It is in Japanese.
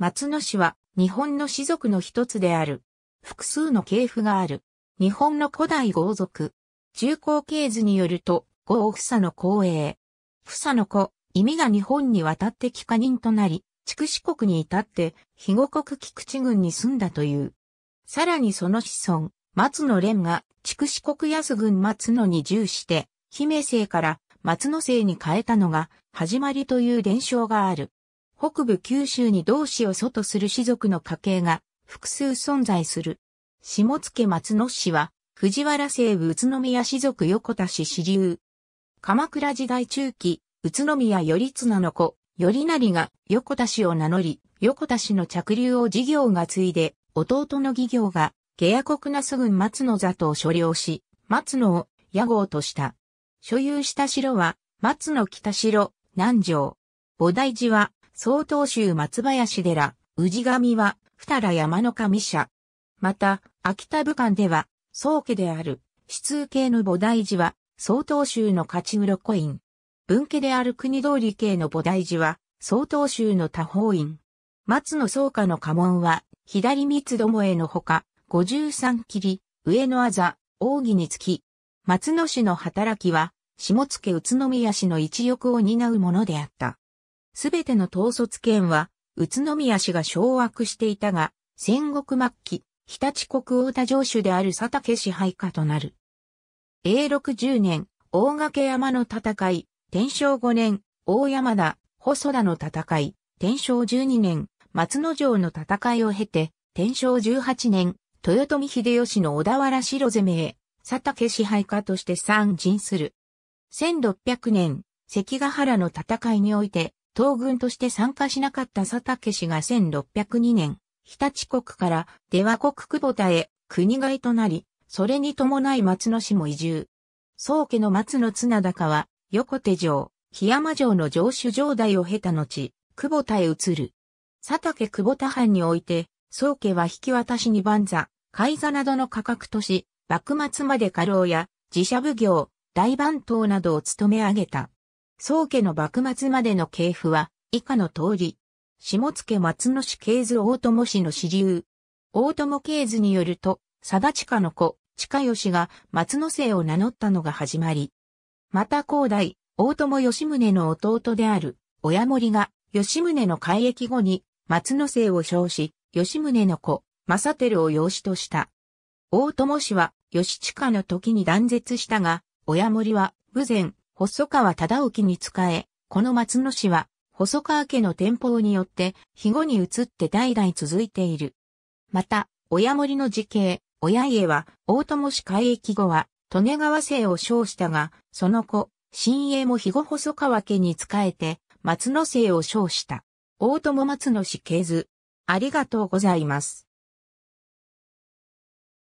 松野氏は日本の氏族の一つである。複数の系譜がある。日本の古代豪族。中高系図によると、豪房の後衛。房の子、意味が日本に渡って帰化人となり、筑紫国に至って、肥後国菊池郡に住んだという。さらにその子孫、松野蓮が、筑紫国安郡松野に従して、姫姓から松野姓に変えたのが、始まりという伝承がある。北部九州に同志を祖とする氏族の家系が複数存在する。下野松野氏は、藤原西部宇都宮氏族横田氏支流。鎌倉時代中期、宇都宮頼綱の子、頼成が横田氏を名乗り、横田氏の着流を事業が継いで、弟の義業が、下野国那須郡松野座と所領し、松野を屋号とした。所有した城は、松野北城、南城。菩提寺は、曹洞宗松林寺、氏神は、二良山の神社。また、秋田武漢では、宗家である、四通系の菩提寺は、曹洞宗の勝ち鱗院。文家である国通り系の菩提寺は、曹洞宗の多方院。松の宗家の家紋は、左三つどもえのほか、五十三切、り、上のあざ、奥義につき、松野氏の働きは、下野宇都宮市の一翼を担うものであった。すべての統率権は、宇都宮氏が掌握していたが、戦国末期、日立国大田城主である佐竹支配下となる。永禄10年、大掛山の戦い、天正5年、大山田、細田の戦い、天正12年、松之城の戦いを経て、天正18年、豊臣秀吉の小田原城攻めへ、佐竹支配下として参陣する。1600年、関ヶ原の戦いにおいて、東軍として参加しなかった佐竹氏が1602年、日立国から出羽国久保田へ国外となり、それに伴い松野氏も移住。宗家の松野綱高は、横手城、檜山城の城主城代を経た後、久保田へ移る。佐竹久保田藩において、宗家は引き渡しに万座、海座などの価格とし、幕末まで家老や自社奉行、大番頭などを務め上げた。宗家の幕末までの系譜は、以下の通り。下野松野氏系図大友氏の支流。大友系図によると、貞親の子、近義が松野姓を名乗ったのが始まり。また高代、大友義宗の弟である、親森が、義宗の改役後に、松野姓を称し、義宗の子、正輝を養子とした。大友氏は、義親の時に断絶したが、親森は、武前、細川忠興に仕え、この松野市は、細川家の天保によって、肥後に移って代々続いている。また、親森の時系、親家は、大友氏海域後は、利根川姓を称したが、その後、新栄も肥後細川家に仕えて、松野姓を称した。大友松野氏系図。ありがとうございます。